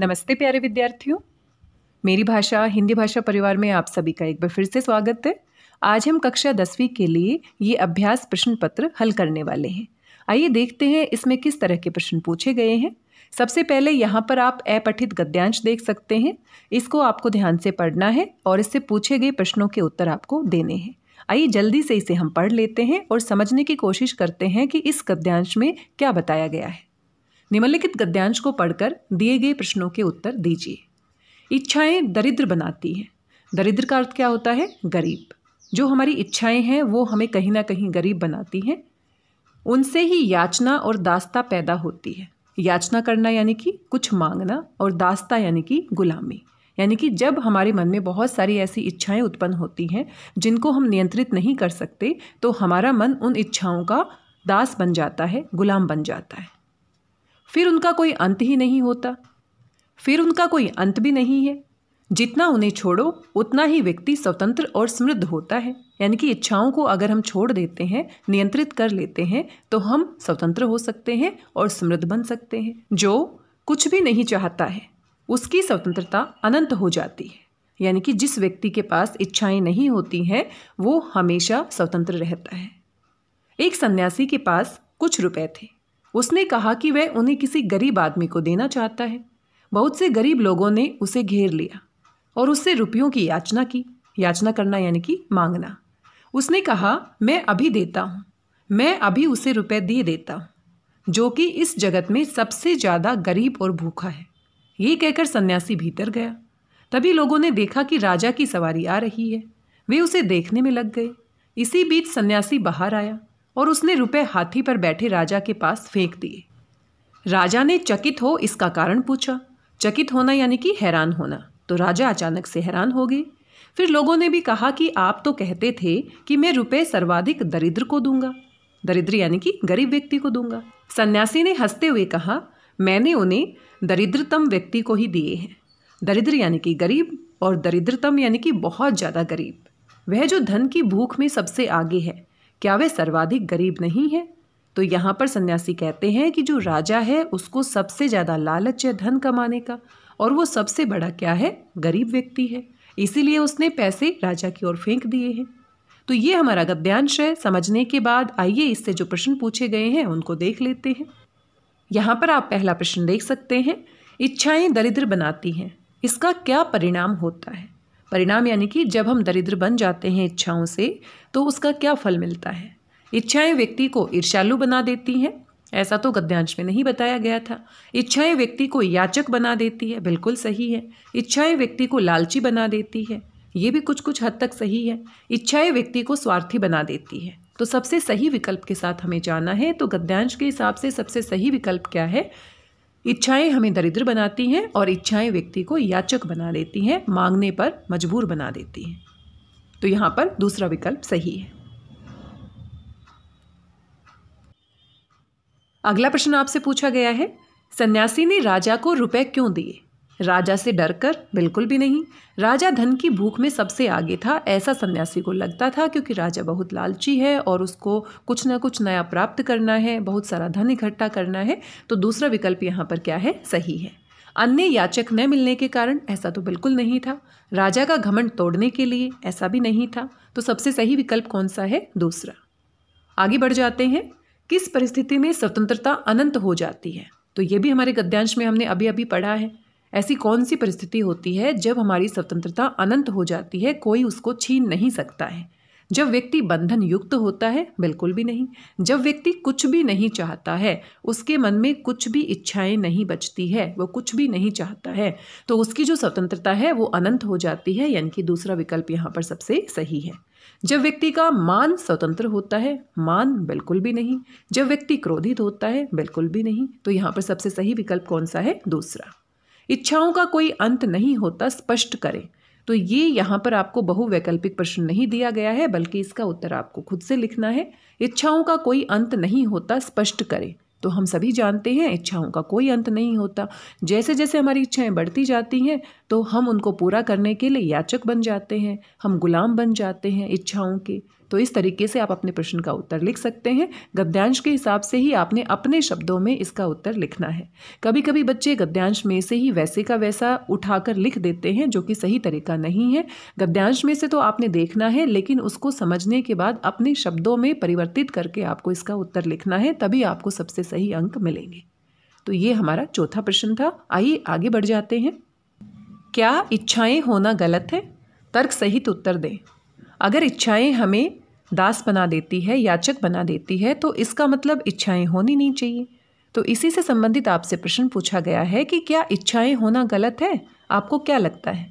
नमस्ते प्यारे विद्यार्थियों मेरी भाषा हिंदी भाषा परिवार में आप सभी का एक बार फिर से स्वागत है आज हम कक्षा दसवीं के लिए ये अभ्यास प्रश्न पत्र हल करने वाले हैं आइए देखते हैं इसमें किस तरह के प्रश्न पूछे गए हैं सबसे पहले यहाँ पर आप अपठित गद्यांश देख सकते हैं इसको आपको ध्यान से पढ़ना है और इससे पूछे गए प्रश्नों के उत्तर आपको देने हैं आइए जल्दी से इसे हम पढ़ लेते हैं और समझने की कोशिश करते हैं कि इस गद्यांश में क्या बताया गया है निम्नलिखित गद्यांश को पढ़कर दिए गए प्रश्नों के उत्तर दीजिए इच्छाएं दरिद्र बनाती हैं दरिद्र का अर्थ क्या होता है गरीब जो हमारी इच्छाएं हैं वो हमें कहीं ना कहीं गरीब बनाती हैं उनसे ही याचना और दास्ता पैदा होती है याचना करना यानी कि कुछ मांगना और दास्ता यानी कि गुलामी यानी कि जब हमारे मन में बहुत सारी ऐसी इच्छाएं उत्पन्न होती हैं जिनको हम नियंत्रित नहीं कर सकते तो हमारा मन उन इच्छाओं का दास बन जाता है गुलाम बन जाता है फिर उनका कोई अंत ही नहीं होता फिर उनका कोई अंत भी नहीं है जितना उन्हें छोड़ो उतना ही व्यक्ति स्वतंत्र और समृद्ध होता है यानी कि इच्छाओं को अगर हम छोड़ देते हैं नियंत्रित कर लेते हैं तो हम स्वतंत्र हो सकते हैं और समृद्ध बन सकते हैं जो कुछ भी नहीं चाहता है उसकी स्वतंत्रता अनंत हो जाती है यानी कि जिस व्यक्ति के पास इच्छाएं नहीं होती हैं वो हमेशा स्वतंत्र रहता है एक सन्यासी के पास कुछ रुपए थे उसने कहा कि वह उन्हें किसी गरीब आदमी को देना चाहता है बहुत से गरीब लोगों ने उसे घेर लिया और उससे रुपयों की याचना की याचना करना यानी कि मांगना उसने कहा मैं अभी देता हूँ मैं अभी उसे रुपए दे देता हूँ जो कि इस जगत में सबसे ज़्यादा गरीब और भूखा है ये कहकर सन्यासी भीतर गया तभी लोगों ने देखा कि राजा की सवारी आ रही है वे उसे देखने में लग गए इसी बीच सन्यासी बाहर आया और उसने रुपए हाथी पर बैठे राजा के पास फेंक दिए राजा ने चकित हो इसका कारण पूछा चकित होना यानी कि हैरान होना तो राजा अचानक से हैरान हो गए फिर लोगों ने भी कहा कि आप तो कहते थे कि मैं रुपए सर्वाधिक दरिद्र को दूंगा दरिद्र यानी कि गरीब व्यक्ति को दूंगा सन्यासी ने हंसते हुए कहा मैंने उन्हें दरिद्रतम व्यक्ति को ही दिए हैं दरिद्र यानी कि गरीब और दरिद्रतम यानी कि बहुत ज़्यादा गरीब वह जो धन की भूख में सबसे आगे है क्या वे सर्वाधिक गरीब नहीं हैं तो यहाँ पर सन्यासी कहते हैं कि जो राजा है उसको सबसे ज़्यादा लालच है धन कमाने का और वो सबसे बड़ा क्या है गरीब व्यक्ति है इसीलिए उसने पैसे राजा की ओर फेंक दिए हैं तो ये हमारा गद्यांश है समझने के बाद आइए इससे जो प्रश्न पूछे गए हैं उनको देख लेते हैं यहाँ पर आप पहला प्रश्न देख सकते हैं इच्छाएं दरिद्र बनाती हैं इसका क्या परिणाम होता है परिणाम यानी कि जब हम दरिद्र बन जाते हैं इच्छाओं से तो उसका क्या फल मिलता है इच्छाएं व्यक्ति को ईर्ष्यालु बना देती हैं ऐसा तो गद्यांश में नहीं बताया गया था इच्छाएं व्यक्ति को याचक बना देती है बिल्कुल सही है इच्छाएं व्यक्ति को लालची बना देती है ये भी कुछ कुछ हद तक सही है इच्छाएं व्यक्ति को स्वार्थी बना देती है तो सबसे सही विकल्प के साथ हमें जाना है तो गद्यांश के हिसाब से सबसे सही विकल्प क्या है इच्छाएं हमें दरिद्र बनाती हैं और इच्छाएं व्यक्ति को याचक बना देती हैं मांगने पर मजबूर बना देती हैं तो यहाँ पर दूसरा विकल्प सही है अगला प्रश्न आपसे पूछा गया है सन्यासी ने राजा को रुपए क्यों दिए राजा से डरकर बिल्कुल भी नहीं राजा धन की भूख में सबसे आगे था ऐसा सन्यासी को लगता था क्योंकि राजा बहुत लालची है और उसको कुछ ना कुछ नया प्राप्त करना है बहुत सारा धन इकट्ठा करना है तो दूसरा विकल्प यहाँ पर क्या है सही है अन्य याचक न मिलने के कारण ऐसा तो बिल्कुल नहीं था राजा का घमंड तोड़ने के लिए ऐसा भी नहीं था तो सबसे सही विकल्प कौन सा है दूसरा आगे बढ़ जाते हैं किस परिस्थिति में स्वतंत्रता अनंत हो जाती है तो ये भी हमारे गद्यांश में हमने अभी अभी पढ़ा है ऐसी कौन सी परिस्थिति होती है जब हमारी स्वतंत्रता अनंत हो जाती है कोई उसको छीन नहीं सकता है जब व्यक्ति बंधन युक्त होता है बिल्कुल भी नहीं जब व्यक्ति कुछ भी नहीं चाहता है उसके मन में कुछ भी इच्छाएं नहीं बचती है वो कुछ भी नहीं चाहता है तो उसकी जो स्वतंत्रता है वो अनंत हो जाती है यानी कि दूसरा विकल्प यहाँ पर सबसे सही है जब व्यक्ति का मान स्वतंत्र होता है मान बिल्कुल भी नहीं जब व्यक्ति क्रोधित होता है बिल्कुल भी नहीं तो यहाँ पर सबसे सही विकल्प कौन सा है दूसरा इच्छाओं का कोई अंत नहीं होता स्पष्ट करें तो ये यहाँ पर आपको बहुवैकल्पिक प्रश्न नहीं दिया गया है बल्कि इसका उत्तर आपको खुद से लिखना है इच्छाओं का कोई अंत नहीं होता स्पष्ट करें तो हम सभी जानते हैं इच्छाओं का कोई अंत नहीं होता जैसे जैसे हमारी इच्छाएं बढ़ती जाती हैं तो हम उनको पूरा करने के लिए याचक बन जाते हैं हम गुलाम बन जाते हैं इच्छाओं के तो इस तरीके से आप अपने प्रश्न का उत्तर लिख सकते हैं गद्यांश के हिसाब से ही आपने अपने शब्दों में इसका उत्तर लिखना है कभी कभी बच्चे गद्यांश में से ही वैसे का वैसा उठाकर लिख देते हैं जो कि सही तरीका नहीं है गद्यांश में से तो आपने देखना है लेकिन उसको समझने के बाद अपने शब्दों में परिवर्तित करके आपको इसका उत्तर लिखना है तभी आपको सबसे सही अंक मिलेंगे तो ये हमारा चौथा प्रश्न था आइए आगे बढ़ जाते हैं क्या इच्छाएं होना गलत है तर्क सहित उत्तर दें अगर इच्छाएं हमें दास बना देती है याचक बना देती है तो इसका मतलब इच्छाएं होनी नहीं चाहिए तो इसी से संबंधित आपसे प्रश्न पूछा गया है कि क्या इच्छाएं होना गलत है आपको क्या लगता है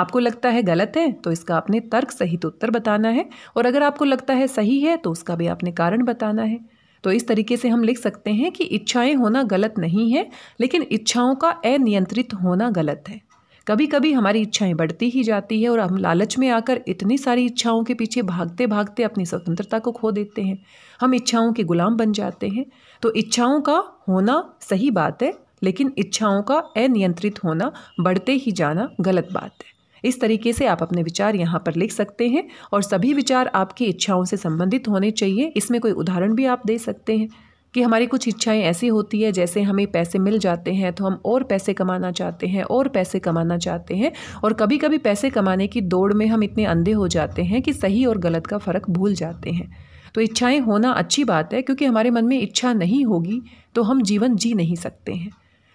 आपको लगता है गलत है तो इसका आपने तर्क सहित उत्तर बताना है और अगर आपको लगता है सही है तो उसका भी आपने कारण बताना है तो इस तरीके से हम लिख सकते हैं कि इच्छाएं होना गलत नहीं है लेकिन इच्छाओं का अनियंत्रित होना गलत है कभी कभी हमारी इच्छाएं बढ़ती ही जाती है और हम लालच में आकर इतनी सारी इच्छाओं के पीछे भागते भागते अपनी स्वतंत्रता को खो देते हैं हम इच्छाओं के गुलाम बन जाते हैं तो इच्छाओं का होना सही बात है लेकिन इच्छाओं का अनियंत्रित होना बढ़ते ही जाना गलत बात है इस तरीके से आप अपने विचार यहाँ पर लिख सकते हैं और सभी विचार आपकी इच्छाओं से संबंधित होने चाहिए इसमें कोई उदाहरण भी आप दे सकते हैं कि हमारी कुछ इच्छाएं ऐसी होती है जैसे हमें पैसे मिल जाते हैं तो हम और पैसे कमाना चाहते हैं और पैसे कमाना चाहते हैं और कभी कभी पैसे कमाने की दौड़ में हम इतने अंधे हो जाते हैं कि सही और गलत का फ़र्क भूल जाते हैं तो इच्छाएं होना अच्छी बात है क्योंकि हमारे मन में इच्छा नहीं होगी तो हम जीवन जी नहीं सकते हैं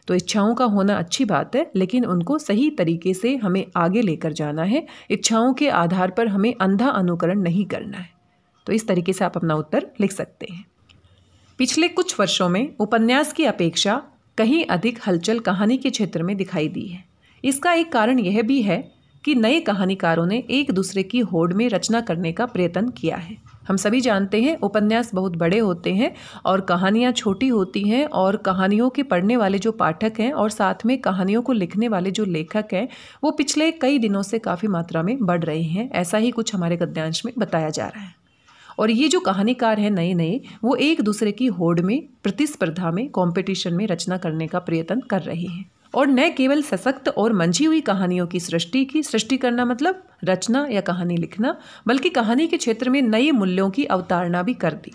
तो इच्छाओं का होना अच्छी बात है लेकिन उनको सही तरीके से हमें आगे लेकर जाना है इच्छाओं के आधार पर हमें अंधा अनुकरण नहीं करना है तो इस तरीके से आप अपना उत्तर लिख सकते हैं पिछले कुछ वर्षों में उपन्यास की अपेक्षा कहीं अधिक हलचल कहानी के क्षेत्र में दिखाई दी है इसका एक कारण यह भी है कि नए कहानीकारों ने एक दूसरे की होड़ में रचना करने का प्रयत्न किया है हम सभी जानते हैं उपन्यास बहुत बड़े होते हैं और कहानियाँ छोटी होती हैं और कहानियों के पढ़ने वाले जो पाठक हैं और साथ में कहानियों को लिखने वाले जो लेखक हैं वो पिछले कई दिनों से काफ़ी मात्रा में बढ़ रहे हैं ऐसा ही कुछ हमारे गद्यांश में बताया जा रहा है और ये जो कहानीकार हैं नए नए वो एक दूसरे की होड़ में प्रतिस्पर्धा में कंपटीशन में रचना करने का प्रयत्न कर रहे हैं और न केवल सशक्त और मंझी हुई कहानियों की सृष्टि की सृष्टि करना मतलब रचना या कहानी लिखना बल्कि कहानी के क्षेत्र में नए मूल्यों की अवतारणा भी कर दी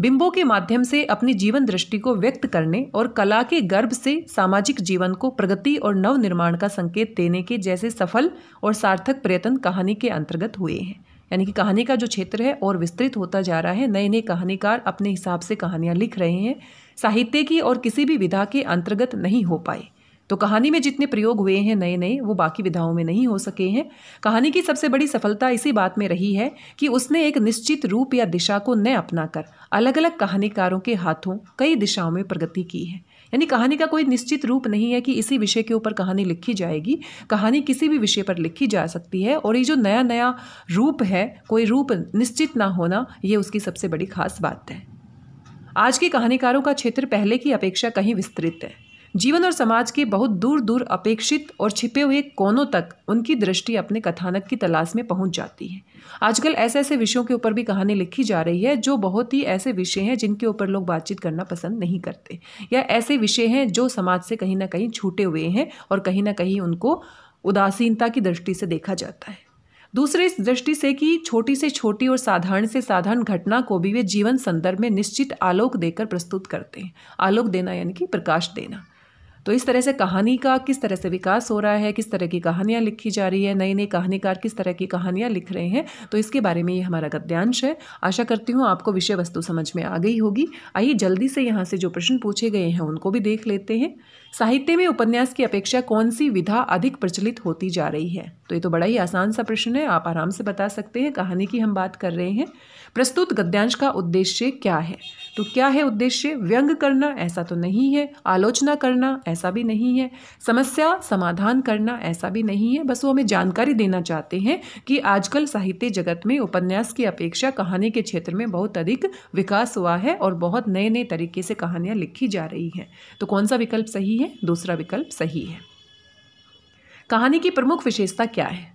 बिंबों के माध्यम से अपनी जीवन दृष्टि को व्यक्त करने और कला के गर्भ से सामाजिक जीवन को प्रगति और नवनिर्माण का संकेत देने के जैसे सफल और सार्थक प्रयत्न कहानी के अंतर्गत हुए हैं यानी कि कहानी का जो क्षेत्र है और विस्तृत होता जा रहा है नए नए कहानीकार अपने हिसाब से कहानियाँ लिख रहे हैं साहित्य की और किसी भी विधा के अंतर्गत नहीं हो पाए तो कहानी में जितने प्रयोग हुए हैं नए नए वो बाकी विधाओं में नहीं हो सके हैं कहानी की सबसे बड़ी सफलता इसी बात में रही है कि उसने एक निश्चित रूप या दिशा को न अपनाकर अलग अलग कहानीकारों के हाथों कई दिशाओं में प्रगति की है यानी कहानी का कोई निश्चित रूप नहीं है कि इसी विषय के ऊपर कहानी लिखी जाएगी कहानी किसी भी विषय पर लिखी जा सकती है और ये जो नया नया रूप है कोई रूप निश्चित ना होना ये उसकी सबसे बड़ी खास बात है आज के कहानीकारों का क्षेत्र पहले की अपेक्षा कहीं विस्तृत है जीवन और समाज के बहुत दूर दूर अपेक्षित और छिपे हुए कोनों तक उनकी दृष्टि अपने कथानक की तलाश में पहुंच जाती है आजकल ऐसे ऐसे विषयों के ऊपर भी कहानी लिखी जा रही है जो बहुत ही ऐसे विषय हैं जिनके ऊपर लोग बातचीत करना पसंद नहीं करते या ऐसे विषय हैं जो समाज से कहीं ना कहीं छूटे हुए हैं और कहीं ना कहीं उनको उदासीनता की दृष्टि से देखा जाता है दूसरे इस दृष्टि से कि छोटी से छोटी और साधारण से साधारण घटना को भी वे जीवन संदर्भ में निश्चित आलोक देकर प्रस्तुत करते हैं आलोक देना यानी कि प्रकाश देना तो इस तरह से कहानी का किस तरह से विकास हो रहा है किस तरह की कहानियाँ लिखी जा रही है नए नए कहानीकार किस तरह की कहानियाँ लिख रहे हैं तो इसके बारे में ये हमारा गद्यांश है आशा करती हूँ आपको विषय वस्तु समझ में आ गई होगी आइए जल्दी से यहाँ से जो प्रश्न पूछे गए हैं उनको भी देख लेते हैं साहित्य में उपन्यास की अपेक्षा कौन सी विधा अधिक प्रचलित होती जा रही है तो ये तो बड़ा ही आसान सा प्रश्न है आप आराम से बता सकते हैं कहानी की हम बात कर रहे हैं प्रस्तुत गद्यांश का उद्देश्य क्या है तो क्या है उद्देश्य व्यंग करना ऐसा तो नहीं है आलोचना करना ऐसा भी नहीं है समस्या समाधान करना ऐसा भी नहीं है बस वो हमें जानकारी देना चाहते हैं कि आजकल साहित्य जगत में उपन्यास की अपेक्षा कहानी के क्षेत्र में बहुत अधिक विकास हुआ है और बहुत नए नए तरीके से कहानियाँ लिखी जा रही हैं तो कौन सा विकल्प सही है दूसरा विकल्प सही है कहानी की प्रमुख विशेषता क्या है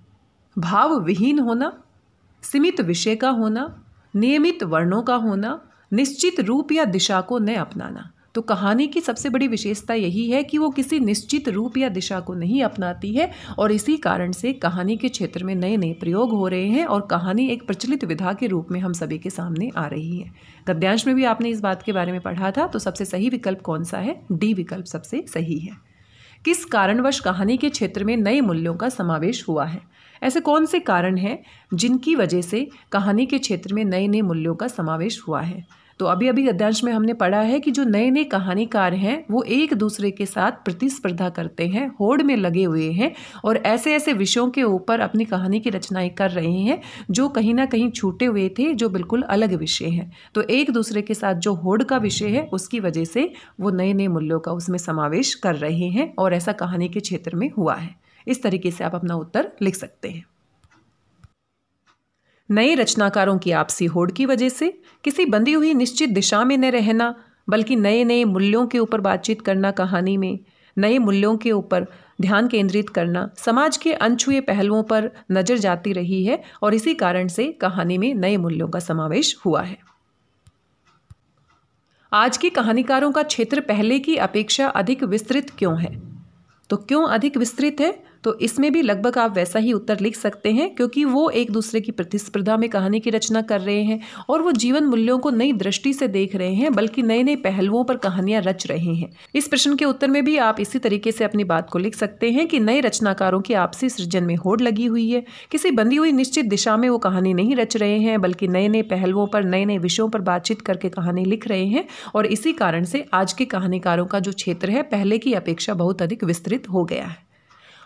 भाव विहीन होना सीमित विषय का होना नियमित वर्णों का होना निश्चित रूप या दिशा को न अपनाना तो कहानी की सबसे बड़ी विशेषता यही है कि वो किसी निश्चित रूप या दिशा को नहीं अपनाती है और इसी कारण से कहानी के क्षेत्र में नए नए प्रयोग हो रहे हैं और कहानी एक प्रचलित विधा के रूप में हम सभी के सामने आ रही है गद्यांश में भी आपने इस बात के बारे में पढ़ा था तो सबसे सही विकल्प कौन सा है डी विकल्प सबसे सही है किस कारणवश कहानी के क्षेत्र में नए मूल्यों का समावेश हुआ है ऐसे कौन से कारण हैं जिनकी वजह से कहानी के क्षेत्र में नए नए मूल्यों का समावेश हुआ है तो अभी अभी अध्यांश में हमने पढ़ा है कि जो नए नए कहानीकार हैं वो एक दूसरे के साथ प्रतिस्पर्धा करते हैं होड़ में लगे हुए हैं और ऐसे ऐसे विषयों के ऊपर अपनी कहानी की रचनाएं कर रहे हैं जो कहीं ना कहीं छूटे हुए थे जो बिल्कुल अलग विषय हैं तो एक दूसरे के साथ जो होड़ का विषय है उसकी वजह से वो नए नए मूल्यों का उसमें समावेश कर रहे हैं और ऐसा कहानी के क्षेत्र में हुआ है इस तरीके से आप अपना उत्तर लिख सकते हैं नए रचनाकारों की आपसी होड़ की वजह से किसी बंधी हुई निश्चित दिशा में न रहना बल्कि नए नए मूल्यों के ऊपर बातचीत करना कहानी में नए मूल्यों के ऊपर ध्यान केंद्रित करना समाज के अनछुए पहलुओं पर नज़र जाती रही है और इसी कारण से कहानी में नए मूल्यों का समावेश हुआ है आज के कहानीकारों का क्षेत्र पहले की अपेक्षा अधिक विस्तृत क्यों है तो क्यों अधिक विस्तृत है तो इसमें भी लगभग आप वैसा ही उत्तर लिख सकते हैं क्योंकि वो एक दूसरे की प्रतिस्पर्धा में कहानी की रचना कर रहे हैं और वो जीवन मूल्यों को नई दृष्टि से देख रहे हैं बल्कि नए नए पहलुओं पर कहानियां रच रहे हैं इस प्रश्न के उत्तर में भी आप इसी तरीके से अपनी बात को लिख सकते हैं कि नए रचनाकारों की आपसी सृजन में होड़ लगी हुई है किसी बंदी हुई निश्चित दिशा में वो कहानी नहीं रच रहे हैं बल्कि नए नए पहलुओं पर नए नए विषयों पर बातचीत करके कहानी लिख रहे हैं और इसी कारण से आज के कहानीकारों का जो क्षेत्र है पहले की अपेक्षा बहुत अधिक विस्तृत हो गया है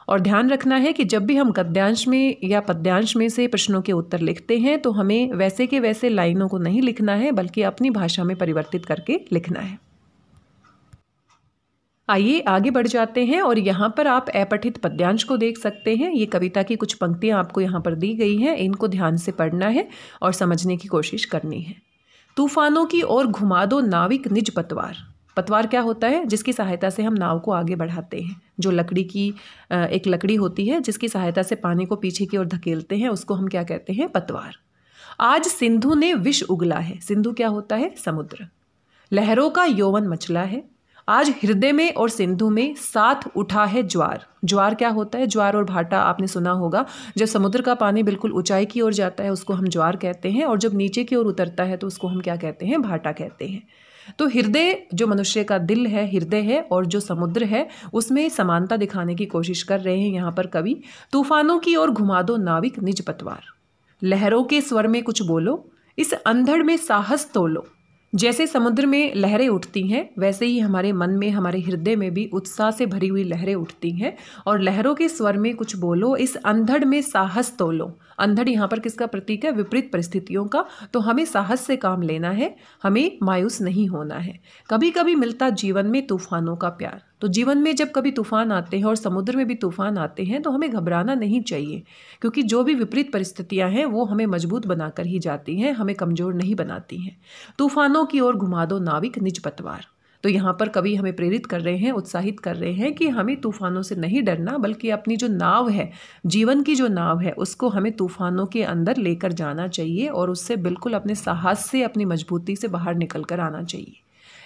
और ध्यान रखना है कि जब भी हम गद्यांश में या पद्यांश में से प्रश्नों के उत्तर लिखते हैं तो हमें वैसे के वैसे लाइनों को नहीं लिखना है बल्कि अपनी भाषा में परिवर्तित करके लिखना है आइए आगे बढ़ जाते हैं और यहाँ पर आप अपठित पद्यांश को देख सकते हैं ये कविता की कुछ पंक्तियाँ आपको यहाँ पर दी गई हैं इनको ध्यान से पढ़ना है और समझने की कोशिश करनी है तूफानों की ओर घुमा दो नाविक निज पतवार पतवार क्या होता है जिसकी सहायता से हम नाव को आगे बढ़ाते हैं जो लकड़ी की एक लकड़ी होती है जिसकी सहायता से पानी को पीछे की ओर धकेलते हैं उसको हम क्या कहते हैं पतवार आज सिंधु ने विष उगला है सिंधु क्या होता है समुद्र लहरों का यौवन मचला है आज हृदय में और सिंधु में साथ उठा है ज्वार ज्वार क्या होता है ज्वार और भाटा आपने सुना होगा जब समुद्र का पानी बिल्कुल ऊंचाई की ओर जाता है उसको हम ज्वार कहते हैं और जब नीचे की ओर उतरता है तो उसको हम क्या कहते हैं भाटा कहते हैं तो हृदय जो मनुष्य का दिल है हृदय है और जो समुद्र है उसमें समानता दिखाने की कोशिश कर रहे हैं यहाँ पर कवि तूफानों की ओर घुमा दो नाविक निज पतवार लहरों के स्वर में कुछ बोलो इस अंधड़ में साहस तोलो जैसे समुद्र में लहरें उठती हैं वैसे ही हमारे मन में हमारे हृदय में भी उत्साह से भरी हुई लहरें उठती हैं और लहरों के स्वर में कुछ बोलो इस अंधड़ में साहस तोलो अंधड़ यहाँ पर किसका प्रतीक है विपरीत परिस्थितियों का तो हमें साहस से काम लेना है हमें मायूस नहीं होना है कभी कभी मिलता जीवन में तूफानों का प्यार तो जीवन में जब कभी तूफान आते हैं और समुद्र में भी तूफान आते हैं तो हमें घबराना नहीं चाहिए क्योंकि जो भी विपरीत परिस्थितियां हैं वो हमें मजबूत बनाकर ही जाती हैं हमें कमज़ोर नहीं बनाती हैं तूफानों की ओर घुमा दो नाविक निज पतवार तो यहाँ पर कवि हमें प्रेरित कर रहे हैं उत्साहित कर रहे हैं कि हमें तूफानों से नहीं डरना बल्कि अपनी जो नाव है जीवन की जो नाव है उसको हमें तूफानों के अंदर लेकर जाना चाहिए और उससे बिल्कुल अपने साहस से अपनी मजबूती से बाहर निकल कर आना चाहिए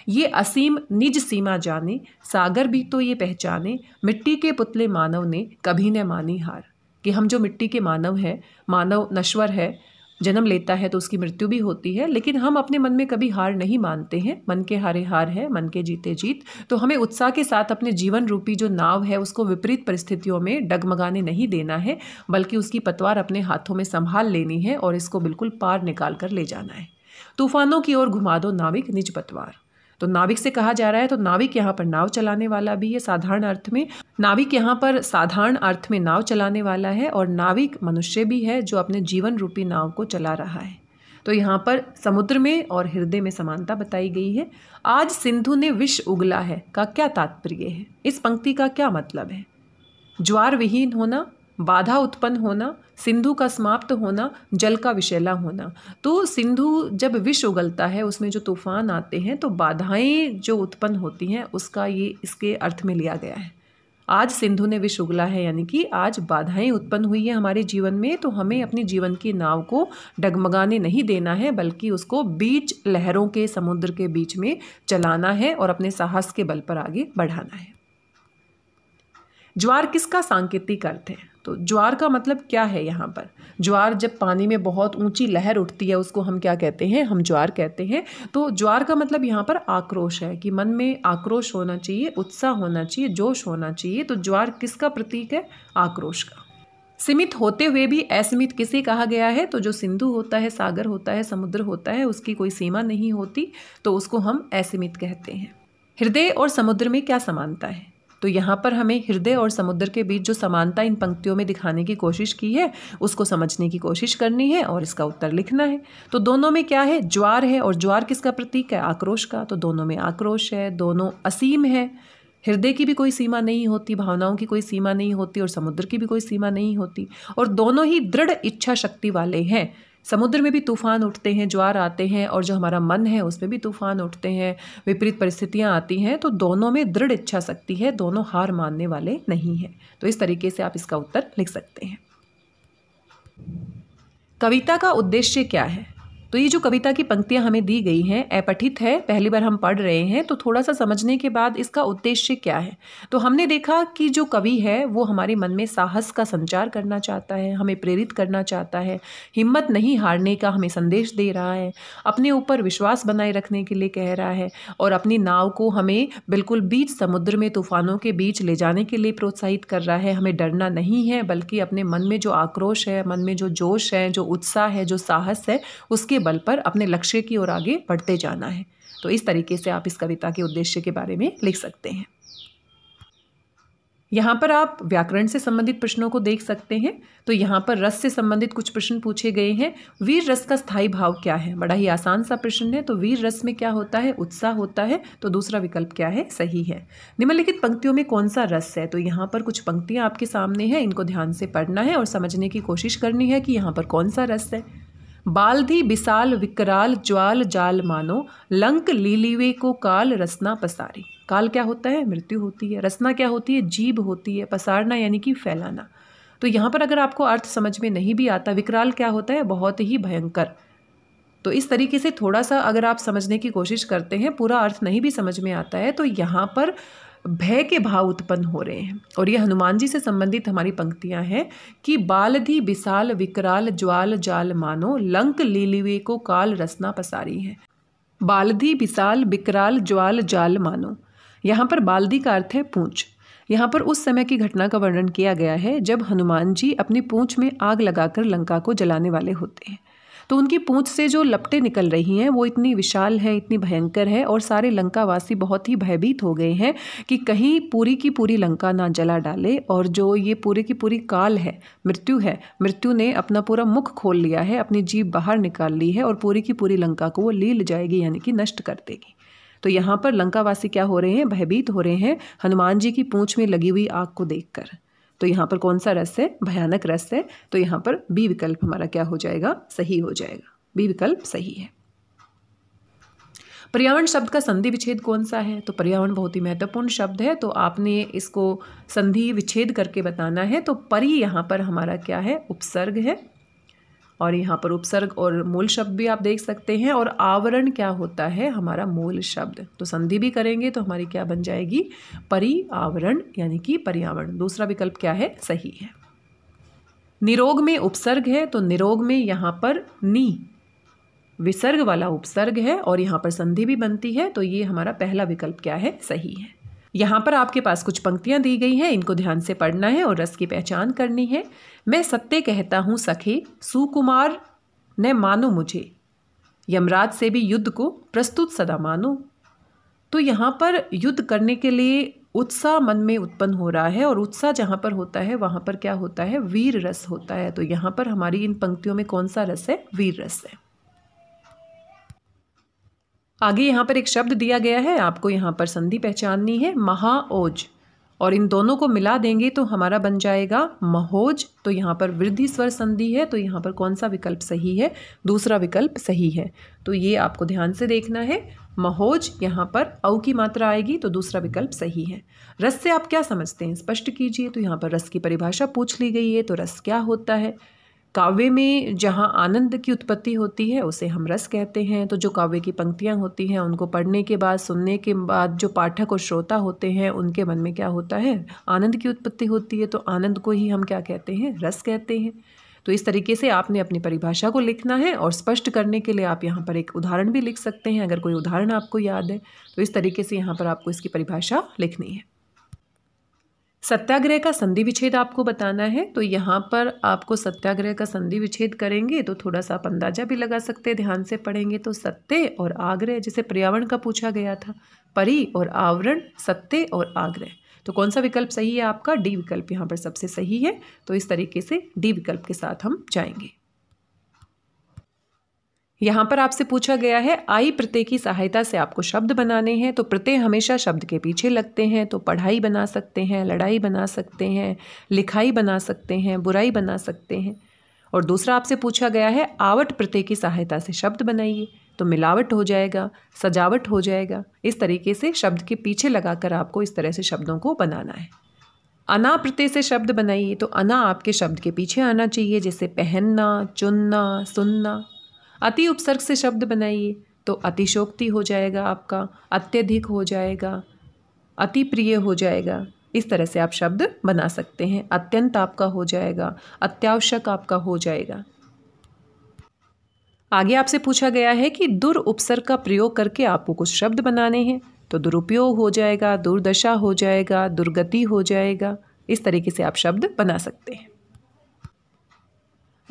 ये असीम निज सीमा जाने सागर भी तो ये पहचाने मिट्टी के पुतले मानव ने कभी न मानी हार कि हम जो मिट्टी के मानव हैं मानव नश्वर है जन्म लेता है तो उसकी मृत्यु भी होती है लेकिन हम अपने मन में कभी हार नहीं मानते हैं मन के हारे हार है मन के जीते जीत तो हमें उत्साह के साथ अपने जीवन रूपी जो नाव है उसको विपरीत परिस्थितियों में डगमगाने नहीं देना है बल्कि उसकी पतवार अपने हाथों में संभाल लेनी है और इसको बिल्कुल पार निकाल कर ले जाना है तूफानों की ओर घुमा दो नाविक निज पतवार तो नाविक से कहा जा रहा है तो नाविक यहाँ पर नाव चलाने वाला भी है साधारण अर्थ में नाविक यहाँ पर साधारण अर्थ में नाव चलाने वाला है और नाविक मनुष्य भी है जो अपने जीवन रूपी नाव को चला रहा है तो यहाँ पर समुद्र में और हृदय में समानता बताई गई है आज सिंधु ने विष उगला है का क्या तात्पर्य है इस पंक्ति का क्या मतलब है ज्वार विहीन होना बाधा उत्पन्न होना सिंधु का समाप्त होना जल का विषैला होना तो सिंधु जब विष उगलता है उसमें जो तूफान आते हैं तो बाधाएं जो उत्पन्न होती हैं उसका ये इसके अर्थ में लिया गया है आज सिंधु ने विष उगला है यानी कि आज बाधाएं उत्पन्न हुई है हमारे जीवन में तो हमें अपने जीवन की नाव को डगमगाने नहीं देना है बल्कि उसको बीच लहरों के समुद्र के बीच में चलाना है और अपने साहस के बल पर आगे बढ़ाना है ज्वार किसका सांकेतिक अर्थ है तो ज्वार का मतलब क्या है यहाँ पर ज्वार जब पानी में बहुत ऊंची लहर उठती है उसको हम क्या कहते हैं हम ज्वार कहते हैं तो ज्वार का मतलब यहाँ पर आक्रोश है कि मन में आक्रोश होना चाहिए उत्साह होना चाहिए जोश होना चाहिए तो ज्वार किसका प्रतीक है आक्रोश का सीमित होते हुए भी असीमित किसे कहा गया है तो जो सिंधु होता है सागर होता है समुद्र होता है उसकी कोई सीमा नहीं होती तो उसको हम असीमित कहते हैं हृदय और समुद्र में क्या समानता है तो यहाँ पर हमें हृदय और समुद्र के बीच जो समानता इन पंक्तियों में दिखाने की कोशिश की है उसको समझने की कोशिश करनी है और इसका उत्तर लिखना है तो दोनों में क्या है ज्वार है और ज्वार किसका प्रतीक है आक्रोश का तो दोनों में आक्रोश है दोनों असीम है हृदय की भी कोई सीमा नहीं होती भावनाओं की कोई सीमा नहीं होती और समुद्र की भी कोई सीमा नहीं होती और दोनों ही दृढ़ इच्छा शक्ति वाले हैं समुद्र में भी तूफ़ान उठते हैं ज्वार आते हैं और जो हमारा मन है उसमें भी तूफ़ान उठते हैं विपरीत परिस्थितियाँ आती हैं तो दोनों में दृढ़ इच्छा शक्ति है दोनों हार मानने वाले नहीं हैं तो इस तरीके से आप इसका उत्तर लिख सकते हैं कविता का उद्देश्य क्या है तो ये जो कविता की पंक्तियाँ हमें दी गई हैं अपठित है पहली बार हम पढ़ रहे हैं तो थोड़ा सा समझने के बाद इसका उद्देश्य क्या है तो हमने देखा कि जो कवि है वो हमारे मन में साहस का संचार करना चाहता है हमें प्रेरित करना चाहता है हिम्मत नहीं हारने का हमें संदेश दे रहा है अपने ऊपर विश्वास बनाए रखने के लिए कह रहा है और अपनी नाव को हमें बिल्कुल बीच समुद्र में तूफानों के बीच ले जाने के लिए प्रोत्साहित कर रहा है हमें डरना नहीं है बल्कि अपने मन में जो आक्रोश है मन में जो जोश है जो उत्साह है जो साहस है उसके बल पर अपने लक्ष्य की ओर आगे बढ़ते जाना है तो इस तरीके से आप इस कविता के उद्देश्य के बारे में लिख सकते हैं यहाँ पर आप व्याकरण से संबंधित प्रश्नों को देख सकते हैं तो यहाँ पर रस से संबंधित कुछ प्रश्न पूछे गए हैं वीर रस का स्थायी भाव क्या है बड़ा ही आसान सा प्रश्न है तो वीर रस में क्या होता है उत्साह होता है तो दूसरा विकल्प क्या है सही है निम्नलिखित पंक्तियों में कौन सा रस है तो यहाँ पर कुछ पंक्तियाँ आपके सामने हैं इनको ध्यान से पढ़ना है और समझने की कोशिश करनी है कि यहाँ पर कौन सा रस है बालधी बिसाल विकराल ज्वाल जाल मानो लंक लीलीवे को काल रसना पसारी काल क्या होता है मृत्यु होती है रसना क्या होती है जीभ होती है पसारना यानी कि फैलाना तो यहाँ पर अगर आपको अर्थ समझ में नहीं भी आता विकराल क्या होता है बहुत ही भयंकर तो इस तरीके से थोड़ा सा अगर आप समझने की कोशिश करते हैं पूरा अर्थ नहीं भी समझ में आता है तो यहाँ पर भय के भाव उत्पन्न हो रहे हैं और ये हनुमान जी से संबंधित हमारी पंक्तियां हैं कि बालधि विशाल विकराल ज्वाल जाल मानो लंक लीलिवे को काल रसना पसारी है बालधि विशाल विकराल ज्वाल जाल मानो यहाँ पर बालधी का अर्थ है पूंछ यहाँ पर उस समय की घटना का वर्णन किया गया है जब हनुमान जी अपनी पूंछ में आग लगाकर लंका को जलाने वाले होते हैं तो उनकी पूँछ से जो लपटें निकल रही हैं वो इतनी विशाल हैं इतनी भयंकर है और सारे लंकावासी बहुत ही भयभीत हो गए हैं कि कहीं पूरी की पूरी लंका ना जला डाले और जो ये पूरी की पूरी काल है मृत्यु है मृत्यु ने अपना पूरा मुख खोल लिया है अपनी जीभ बाहर निकाल ली है और पूरी की पूरी लंका को वो लील जाएगी यानी कि नष्ट कर देगी तो यहाँ पर लंकावासी क्या हो रहे हैं भयभीत हो रहे हैं हनुमान जी की पूँछ में लगी हुई आग को देखकर तो यहाँ पर कौन सा रस है भयानक रस है तो यहाँ पर बी विकल्प हमारा क्या हो जाएगा सही हो जाएगा बी विकल्प सही है पर्यावरण शब्द का संधि विच्छेद कौन सा है तो पर्यावरण बहुत ही महत्वपूर्ण शब्द है तो आपने इसको संधि विच्छेद करके बताना है तो परी यहाँ पर हमारा क्या है उपसर्ग है और यहाँ पर उपसर्ग और मूल शब्द भी आप देख सकते हैं और आवरण क्या होता है हमारा मूल शब्द तो संधि भी करेंगे तो हमारी क्या बन जाएगी परिआवरण यानी कि पर्यावरण दूसरा विकल्प क्या है सही है निरोग में उपसर्ग है तो निरोग में यहाँ पर नी विसर्ग वाला उपसर्ग है और यहाँ पर संधि भी बनती है तो ये हमारा पहला विकल्प क्या है सही है यहाँ पर आपके पास कुछ पंक्तियाँ दी गई हैं इनको ध्यान से पढ़ना है और रस की पहचान करनी है मैं सत्य कहता हूँ सखे सुकुमार ने मानो मुझे यमराज से भी युद्ध को प्रस्तुत सदा मानो तो यहाँ पर युद्ध करने के लिए उत्साह मन में उत्पन्न हो रहा है और उत्साह जहाँ पर होता है वहाँ पर क्या होता है वीर रस होता है तो यहाँ पर हमारी इन पंक्तियों में कौन सा रस है वीर रस है आगे यहाँ पर एक शब्द दिया गया है आपको यहाँ पर संधि पहचाननी है महाओज और इन दोनों को मिला देंगे तो हमारा बन जाएगा महोज तो यहाँ पर वृद्धि स्वर संधि है तो यहाँ पर कौन सा विकल्प सही है दूसरा विकल्प सही है तो ये आपको ध्यान से देखना है महोज यहाँ पर औ की मात्रा आएगी तो दूसरा विकल्प सही है रस से आप क्या समझते हैं स्पष्ट कीजिए तो यहाँ पर रस की परिभाषा पूछ ली गई है तो रस क्या होता है काव्य में जहाँ आनंद की उत्पत्ति होती है उसे हम रस कहते हैं तो जो काव्य की पंक्तियाँ होती हैं उनको पढ़ने के बाद सुनने के बाद जो पाठक और श्रोता होते हैं उनके मन में क्या होता है आनंद की उत्पत्ति होती है तो आनंद को ही हम क्या कहते हैं रस कहते हैं तो इस तरीके से आपने अपनी परिभाषा को लिखना है और स्पष्ट करने के लिए आप यहाँ पर एक उदाहरण भी लिख सकते हैं अगर कोई उदाहरण आपको याद है तो इस तरीके से यहाँ पर आपको इसकी परिभाषा लिखनी है सत्याग्रह का संधि विच्छेद आपको बताना है तो यहाँ पर आपको सत्याग्रह का संधि विच्छेद करेंगे तो थोड़ा सा आप अंदाजा भी लगा सकते हैं ध्यान से पढ़ेंगे तो सत्य और आग्रह जैसे पर्यावरण का पूछा गया था परी और आवरण सत्य और आग्रह तो कौन सा विकल्प सही है आपका डी विकल्प यहाँ पर सबसे सही है तो इस तरीके से डी विकल्प के साथ हम जाएंगे यहाँ पर आपसे पूछा गया है आई प्रत्यय की सहायता से आपको शब्द बनाने हैं तो प्रत्यय हमेशा शब्द के पीछे लगते हैं तो पढ़ाई बना सकते हैं लड़ाई बना सकते हैं लिखाई बना सकते हैं बुराई बना सकते हैं और दूसरा आपसे पूछा गया है आवट प्रत्यय की सहायता से शब्द बनाइए तो मिलावट हो जाएगा सजावट हो जाएगा इस तरीके से शब्द के पीछे लगाकर आपको इस तरह से शब्दों को बनाना है अना प्रत्यय से शब्द बनाइए तो अना आपके शब्द के पीछे आना चाहिए जैसे पहनना चुनना सुनना अति उपसर्ग से शब्द बनाइए तो अतिशोक्ति हो जाएगा आपका अत्यधिक हो जाएगा अति प्रिय हो जाएगा इस तरह से आप शब्द बना सकते हैं अत्यंत आपका हो जाएगा अत्यावश्यक आपका हो जाएगा आगे आपसे पूछा गया है कि दुर उपसर्ग का प्रयोग करके आपको कुछ शब्द बनाने हैं तो दुरुपयोग हो जाएगा दुर्दशा हो जाएगा दुर्गति हो जाएगा इस तरीके से आप शब्द बना सकते हैं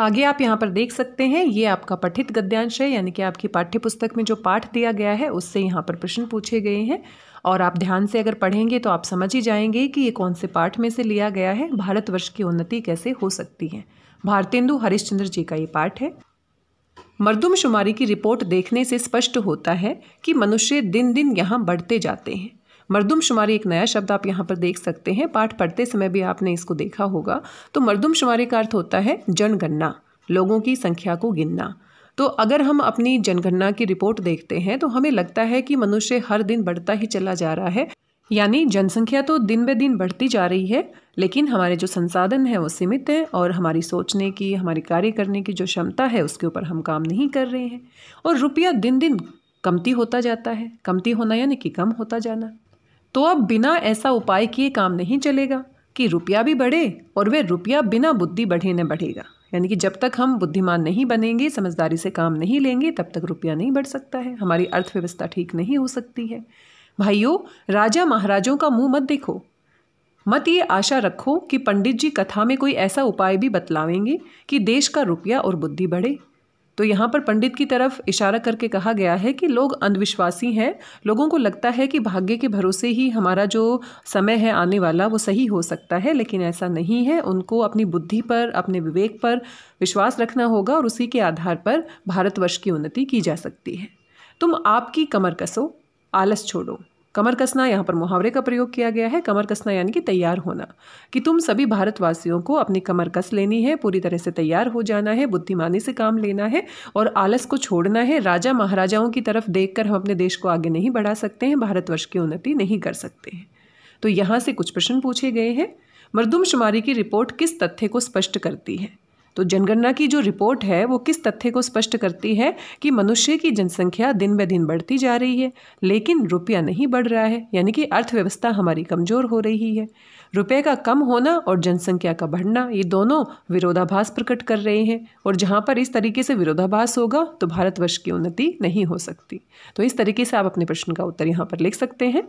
आगे आप यहाँ पर देख सकते हैं ये आपका पठित गद्यांश है यानी कि आपकी पाठ्य पुस्तक में जो पाठ दिया गया है उससे यहाँ पर प्रश्न पूछे गए हैं और आप ध्यान से अगर पढ़ेंगे तो आप समझ ही जाएंगे कि ये कौन से पाठ में से लिया गया है भारतवर्ष की उन्नति कैसे हो सकती है भारतेंदु हरिश्चंद्र जी का ये पाठ है मर्दुमशुमारी की रिपोर्ट देखने से स्पष्ट होता है कि मनुष्य दिन दिन यहाँ बढ़ते जाते हैं मरदमशुमारी एक नया शब्द आप यहाँ पर देख सकते हैं पाठ पढ़ते समय भी आपने इसको देखा होगा तो मरदमशुमारी का अर्थ होता है जनगणना लोगों की संख्या को गिनना तो अगर हम अपनी जनगणना की रिपोर्ट देखते हैं तो हमें लगता है कि मनुष्य हर दिन बढ़ता ही चला जा रहा है यानी जनसंख्या तो दिन ब दिन बढ़ती जा रही है लेकिन हमारे जो संसाधन हैं वो सीमित हैं और हमारी सोचने की हमारी कार्य करने की जो क्षमता है उसके ऊपर हम काम नहीं कर रहे हैं और रुपया दिन दिन कमती होता जाता है कमती होना यानी कि कम होता जाना तो अब बिना ऐसा उपाय किए काम नहीं चलेगा कि रुपया भी बढ़े और वह रुपया बिना बुद्धि बढ़े न बढ़ेगा यानी कि जब तक हम बुद्धिमान नहीं बनेंगे समझदारी से काम नहीं लेंगे तब तक रुपया नहीं बढ़ सकता है हमारी अर्थव्यवस्था ठीक नहीं हो सकती है भाइयों राजा महाराजों का मुंह मत देखो मत ये आशा रखो कि पंडित जी कथा में कोई ऐसा उपाय भी बतलावेंगे कि देश का रुपया और बुद्धि बढ़े तो यहाँ पर पंडित की तरफ इशारा करके कहा गया है कि लोग अंधविश्वासी हैं लोगों को लगता है कि भाग्य के भरोसे ही हमारा जो समय है आने वाला वो सही हो सकता है लेकिन ऐसा नहीं है उनको अपनी बुद्धि पर अपने विवेक पर विश्वास रखना होगा और उसी के आधार पर भारतवर्ष की उन्नति की जा सकती है तुम आपकी कमर कसो आलस छोड़ो कमर कसना यहाँ पर मुहावरे का प्रयोग किया गया है कमर कसना यानी कि तैयार होना कि तुम सभी भारतवासियों को अपनी कमर कस लेनी है पूरी तरह से तैयार हो जाना है बुद्धिमानी से काम लेना है और आलस को छोड़ना है राजा महाराजाओं की तरफ देख हम अपने देश को आगे नहीं बढ़ा सकते हैं भारतवर्ष की उन्नति नहीं कर सकते हैं तो यहाँ से कुछ प्रश्न पूछे गए हैं मरदमशुमारी की रिपोर्ट किस तथ्य को स्पष्ट करती है तो जनगणना की जो रिपोर्ट है वो किस तथ्य को स्पष्ट करती है कि मनुष्य की जनसंख्या दिन ब दिन बढ़ती जा रही है लेकिन रुपया नहीं बढ़ रहा है यानी कि अर्थव्यवस्था हमारी कमज़ोर हो रही है रुपये का कम होना और जनसंख्या का बढ़ना ये दोनों विरोधाभास प्रकट कर रहे हैं और जहाँ पर इस तरीके से विरोधाभास होगा तो भारतवर्ष की उन्नति नहीं हो सकती तो इस तरीके से आप अपने प्रश्न का उत्तर यहाँ पर लिख सकते हैं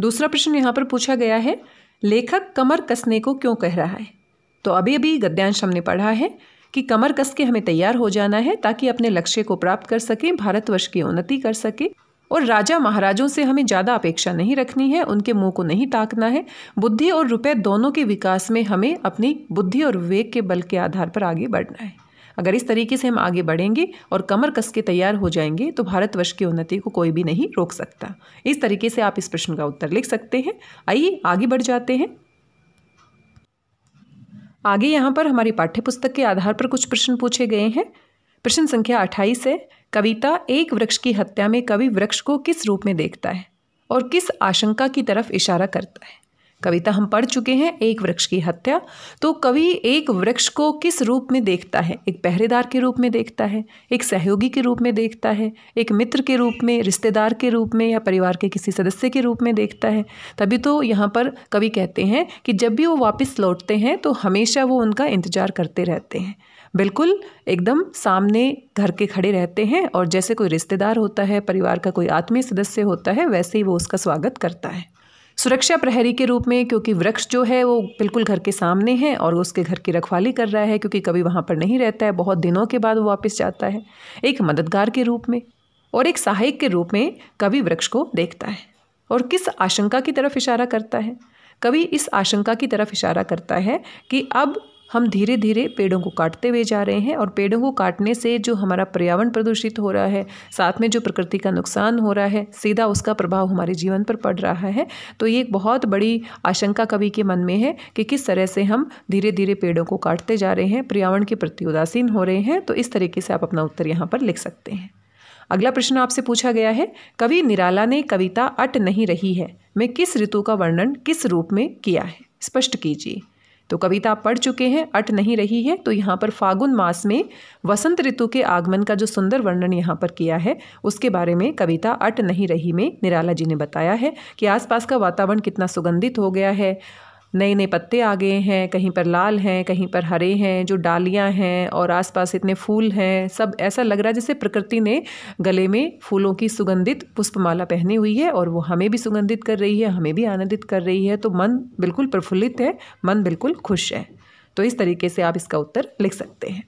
दूसरा प्रश्न यहाँ पर पूछा गया है लेखक कमर कसने को क्यों कह रहा है तो अभी अभी गद्यांश हमने पढ़ा है कि कमर कस के हमें तैयार हो जाना है ताकि अपने लक्ष्य को प्राप्त कर सकें भारतवर्ष की उन्नति कर सकें और राजा महाराजों से हमें ज़्यादा अपेक्षा नहीं रखनी है उनके मुंह को नहीं ताकना है बुद्धि और रुपए दोनों के विकास में हमें अपनी बुद्धि और विवेक के बल के आधार पर आगे बढ़ना है अगर इस तरीके से हम आगे बढ़ेंगे और कमर कस के तैयार हो जाएंगे तो भारतवर्ष की उन्नति को कोई भी नहीं रोक सकता इस तरीके से आप इस प्रश्न का उत्तर लिख सकते हैं आइए आगे बढ़ जाते हैं आगे यहाँ पर हमारी पाठ्य पुस्तक के आधार पर कुछ प्रश्न पूछे गए हैं प्रश्न संख्या अट्ठाईस है कविता एक वृक्ष की हत्या में कवि वृक्ष को किस रूप में देखता है और किस आशंका की तरफ इशारा करता है कविता हम पढ़ चुके हैं एक वृक्ष की हत्या तो कवि एक वृक्ष को किस रूप में देखता है एक पहरेदार के रूप में देखता है एक सहयोगी के रूप में देखता है एक मित्र के रूप में रिश्तेदार के रूप में या परिवार के किसी सदस्य के रूप में देखता है तभी तो यहाँ पर कवि कहते हैं कि जब भी वो वापस लौटते हैं तो हमेशा वो उनका इंतजार करते रहते हैं बिल्कुल एकदम सामने घर के खड़े रहते हैं और जैसे कोई रिश्तेदार होता है परिवार का कोई आत्मीय सदस्य होता है वैसे ही वो उसका स्वागत करता है सुरक्षा प्रहरी के रूप में क्योंकि वृक्ष जो है वो बिल्कुल घर के सामने है और उसके घर की रखवाली कर रहा है क्योंकि कभी वहाँ पर नहीं रहता है बहुत दिनों के बाद वो वापस जाता है एक मददगार के रूप में और एक सहायक के रूप में कवि वृक्ष को देखता है और किस आशंका की तरफ इशारा करता है कवि इस आशंका की तरफ इशारा करता है कि अब हम धीरे धीरे पेड़ों को काटते हुए जा रहे हैं और पेड़ों को काटने से जो हमारा पर्यावरण प्रदूषित हो रहा है साथ में जो प्रकृति का नुकसान हो रहा है सीधा उसका प्रभाव हमारे जीवन पर पड़ रहा है तो ये एक बहुत बड़ी आशंका कवि के मन में है कि किस तरह से हम धीरे धीरे पेड़ों को काटते जा रहे हैं पर्यावरण के प्रति उदासीन हो रहे हैं तो इस तरीके से आप अपना उत्तर यहाँ पर लिख सकते हैं अगला प्रश्न आपसे पूछा गया है कवि निराला ने कविता अट नहीं रही है मैं किस ऋतु का वर्णन किस रूप में किया है स्पष्ट कीजिए तो कविता आप पढ़ चुके हैं अट नहीं रही है तो यहाँ पर फागुन मास में वसंत ऋतु के आगमन का जो सुंदर वर्णन यहाँ पर किया है उसके बारे में कविता अट नहीं रही में निराला जी ने बताया है कि आसपास का वातावरण कितना सुगंधित हो गया है नए नए पत्ते आ गए हैं कहीं पर लाल हैं कहीं पर हरे हैं जो डालियां हैं और आसपास इतने फूल हैं सब ऐसा लग रहा है जैसे प्रकृति ने गले में फूलों की सुगंधित पुष्पमाला पहनी हुई है और वो हमें भी सुगंधित कर रही है हमें भी आनंदित कर रही है तो मन बिल्कुल प्रफुल्लित है मन बिल्कुल खुश है तो इस तरीके से आप इसका उत्तर लिख सकते हैं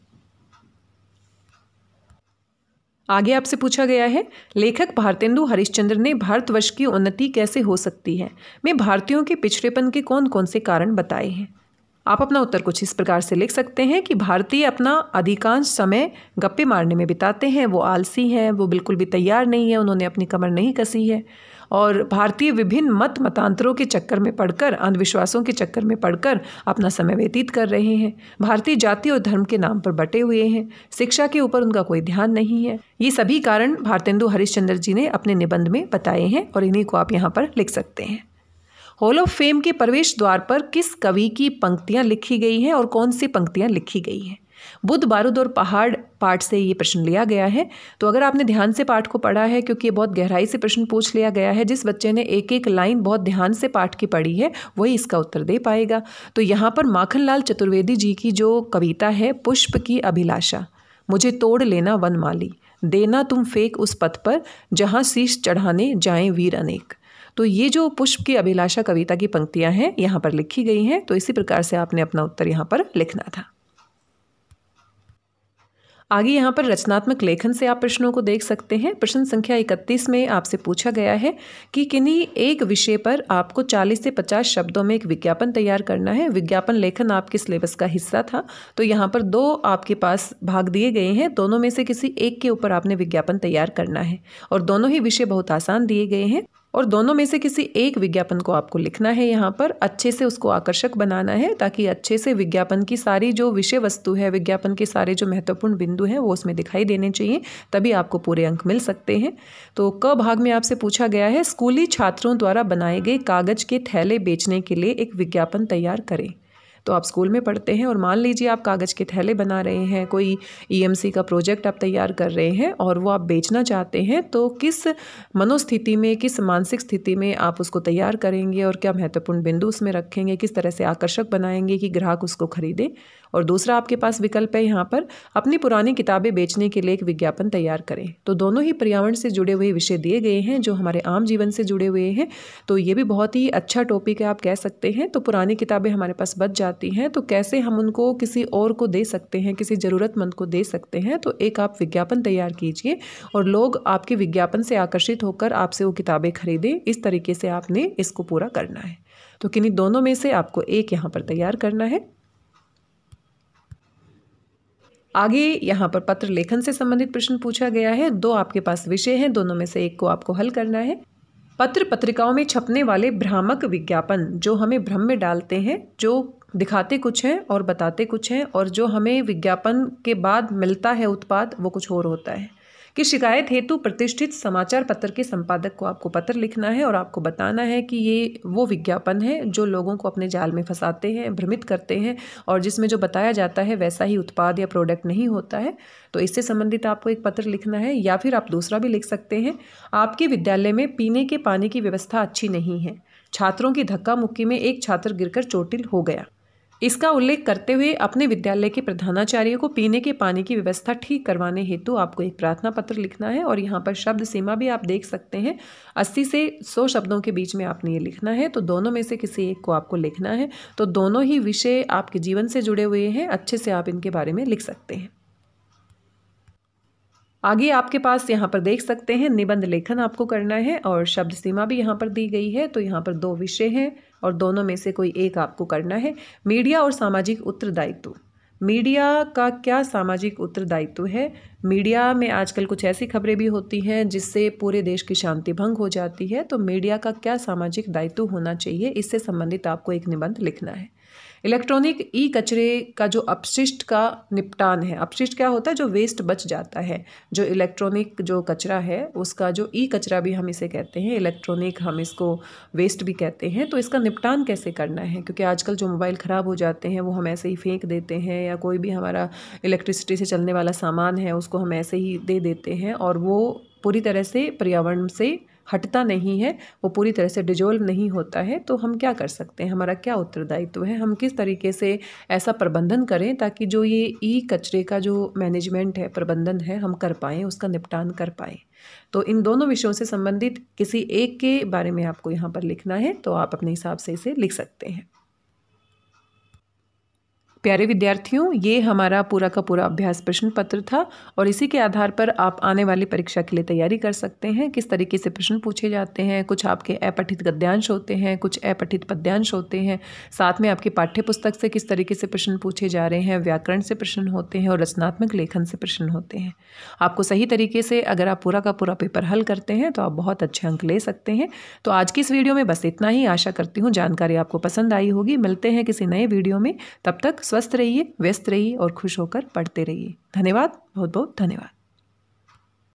आगे आपसे पूछा गया है लेखक भारतेंदु हरिश्चंद्र ने भारतवर्ष की उन्नति कैसे हो सकती है में भारतीयों के पिछड़ेपन के कौन कौन से कारण बताए हैं आप अपना उत्तर कुछ इस प्रकार से लिख सकते हैं कि भारतीय अपना अधिकांश समय गप्पे मारने में बिताते हैं वो आलसी हैं वो बिल्कुल भी तैयार नहीं है उन्होंने अपनी कमर नहीं कसी है और भारतीय विभिन्न मत मतांतरों के चक्कर में पड़कर अंधविश्वासों के चक्कर में पड़कर अपना समय व्यतीत कर रहे हैं भारतीय जाति और धर्म के नाम पर बटे हुए हैं शिक्षा के ऊपर उनका कोई ध्यान नहीं है ये सभी कारण भारतेंदु हरिश्चंद्र जी ने अपने निबंध में बताए हैं और इन्हीं को आप यहाँ पर लिख सकते हैं हॉल ऑफ फेम के प्रवेश द्वार पर किस कवि की पंक्तियाँ लिखी गई हैं और कौन सी पंक्तियाँ लिखी गई हैं बुद्ध बारूद और पहाड़ पाठ से ये प्रश्न लिया गया है तो अगर आपने ध्यान से पाठ को पढ़ा है क्योंकि ये बहुत गहराई से प्रश्न पूछ लिया गया है जिस बच्चे ने एक एक लाइन बहुत ध्यान से पाठ की पढ़ी है वही इसका उत्तर दे पाएगा तो यहाँ पर माखनलाल चतुर्वेदी जी की जो कविता है पुष्प की अभिलाषा मुझे तोड़ लेना वन माली देना तुम फेंक उस पथ पर जहाँ शीश चढ़ाने जाएं वीर अनेक तो ये जो पुष्प की अभिलाषा कविता की पंक्तियाँ हैं यहाँ पर लिखी गई हैं तो इसी प्रकार से आपने अपना उत्तर यहाँ पर लिखना था आगे यहाँ पर रचनात्मक लेखन से आप प्रश्नों को देख सकते हैं प्रश्न संख्या इकतीस में आपसे पूछा गया है कि किन्हीं एक विषय पर आपको चालीस से पचास शब्दों में एक विज्ञापन तैयार करना है विज्ञापन लेखन आपके सिलेबस का हिस्सा था तो यहाँ पर दो आपके पास भाग दिए गए हैं दोनों में से किसी एक के ऊपर आपने विज्ञापन तैयार करना है और दोनों ही विषय बहुत आसान दिए गए हैं और दोनों में से किसी एक विज्ञापन को आपको लिखना है यहाँ पर अच्छे से उसको आकर्षक बनाना है ताकि अच्छे से विज्ञापन की सारी जो विषय वस्तु है विज्ञापन के सारे जो महत्वपूर्ण बिंदु हैं वो उसमें दिखाई देने चाहिए तभी आपको पूरे अंक मिल सकते हैं तो क भाग में आपसे पूछा गया है स्कूली छात्रों द्वारा बनाए गए कागज़ के थैले बेचने के लिए एक विज्ञापन तैयार करें तो आप स्कूल में पढ़ते हैं और मान लीजिए आप कागज़ के थैले बना रहे हैं कोई ई e का प्रोजेक्ट आप तैयार कर रहे हैं और वो आप बेचना चाहते हैं तो किस मनोस्थिति में किस मानसिक स्थिति में आप उसको तैयार करेंगे और क्या महत्वपूर्ण बिंदु उसमें रखेंगे किस तरह से आकर्षक बनाएंगे कि ग्राहक उसको खरीदे और दूसरा आपके पास विकल्प है यहाँ पर अपनी पुरानी किताबें बेचने के लिए एक विज्ञापन तैयार करें तो दोनों ही पर्यावरण से जुड़े हुए विषय दिए गए हैं जो हमारे आम जीवन से जुड़े हुए हैं तो ये भी बहुत ही अच्छा टॉपिक है आप कह सकते हैं तो पुरानी किताबें हमारे पास बच जाती हैं तो कैसे हम उनको किसी और को दे सकते हैं किसी ज़रूरतमंद को दे सकते हैं तो एक आप विज्ञापन तैयार कीजिए और लोग आपके विज्ञापन से आकर्षित होकर आपसे वो किताबें खरीदें इस तरीके से आपने इसको पूरा करना है तो किन्हीं दोनों में से आपको एक यहाँ पर तैयार करना है आगे यहाँ पर पत्र लेखन से संबंधित प्रश्न पूछा गया है दो आपके पास विषय हैं दोनों में से एक को आपको हल करना है पत्र पत्रिकाओं में छपने वाले भ्रामक विज्ञापन जो हमें भ्रम में डालते हैं जो दिखाते कुछ हैं और बताते कुछ हैं और जो हमें विज्ञापन के बाद मिलता है उत्पाद वो कुछ और होता है कि शिकायत हेतु प्रतिष्ठित समाचार पत्र के संपादक को आपको पत्र लिखना है और आपको बताना है कि ये वो विज्ञापन है जो लोगों को अपने जाल में फंसाते हैं भ्रमित करते हैं और जिसमें जो बताया जाता है वैसा ही उत्पाद या प्रोडक्ट नहीं होता है तो इससे संबंधित आपको एक पत्र लिखना है या फिर आप दूसरा भी लिख सकते हैं आपके विद्यालय में पीने के पानी की व्यवस्था अच्छी नहीं है छात्रों की धक्का मुक्की में एक छात्र गिरकर चोटिल हो गया इसका उल्लेख करते हुए अपने विद्यालय के प्रधानाचार्य को पीने के पानी की व्यवस्था ठीक करवाने हेतु आपको एक प्रार्थना पत्र लिखना है और यहाँ पर शब्द सीमा भी आप देख सकते हैं अस्सी से सौ शब्दों के बीच में आपने ये लिखना है तो दोनों में से किसी एक को आपको लिखना है तो दोनों ही विषय आपके जीवन से जुड़े हुए हैं अच्छे से आप इनके बारे में लिख सकते हैं आगे आपके पास यहाँ पर देख सकते हैं निबंध लेखन आपको करना है और शब्द सीमा भी यहाँ पर दी गई है तो यहाँ पर दो विषय हैं और दोनों में से कोई एक आपको करना है मीडिया और सामाजिक उत्तरदायित्व मीडिया का क्या सामाजिक उत्तरदायित्व है मीडिया में आजकल कुछ ऐसी खबरें भी होती हैं जिससे पूरे देश की शांति भंग हो जाती है तो मीडिया का क्या सामाजिक दायित्व होना चाहिए इससे संबंधित आपको एक निबंध लिखना है इलेक्ट्रॉनिक ई कचरे का जो अपशिष्ट का निपटान है अपशिष्ट क्या होता है जो वेस्ट बच जाता है जो इलेक्ट्रॉनिक जो कचरा है उसका जो ई कचरा भी हम इसे कहते हैं इलेक्ट्रॉनिक हम इसको वेस्ट भी कहते हैं तो इसका निपटान कैसे करना है क्योंकि आजकल जो मोबाइल ख़राब हो जाते हैं वो हम ऐसे ही फेंक देते हैं या कोई भी हमारा इलेक्ट्रिसिटी से चलने वाला सामान है उसको हम ऐसे ही दे देते हैं और वो पूरी तरह से पर्यावरण से हटता नहीं है वो पूरी तरह से डिजोल्व नहीं होता है तो हम क्या कर सकते हैं हमारा क्या उत्तरदायित्व है हम किस तरीके से ऐसा प्रबंधन करें ताकि जो ये ई कचरे का जो मैनेजमेंट है प्रबंधन है हम कर पाएँ उसका निपटान कर पाएँ तो इन दोनों विषयों से संबंधित किसी एक के बारे में आपको यहाँ पर लिखना है तो आप अपने हिसाब से इसे लिख सकते हैं प्यारे विद्यार्थियों ये हमारा पूरा का पूरा अभ्यास प्रश्न पत्र था और इसी के आधार पर आप आने वाली परीक्षा के लिए तैयारी कर सकते हैं किस तरीके से प्रश्न पूछे जाते हैं कुछ आपके अपठित गद्यांश होते हैं कुछ अपठित पद्यांश होते हैं साथ में आपके पाठ्य पुस्तक से किस तरीके से प्रश्न पूछे जा रहे हैं व्याकरण से प्रश्न होते हैं और रचनात्मक लेखन से प्रश्न होते हैं आपको सही तरीके से अगर आप पूरा का पूरा पेपर हल करते हैं तो आप बहुत अच्छे अंक ले सकते हैं तो आज की इस वीडियो में बस इतना ही आशा करती हूँ जानकारी आपको पसंद आई होगी मिलते हैं किसी नए वीडियो में तब तक स्वस्थ रहिए व्यस्त रहिए और खुश होकर पढ़ते रहिए धन्यवाद बहुत बहुत धन्यवाद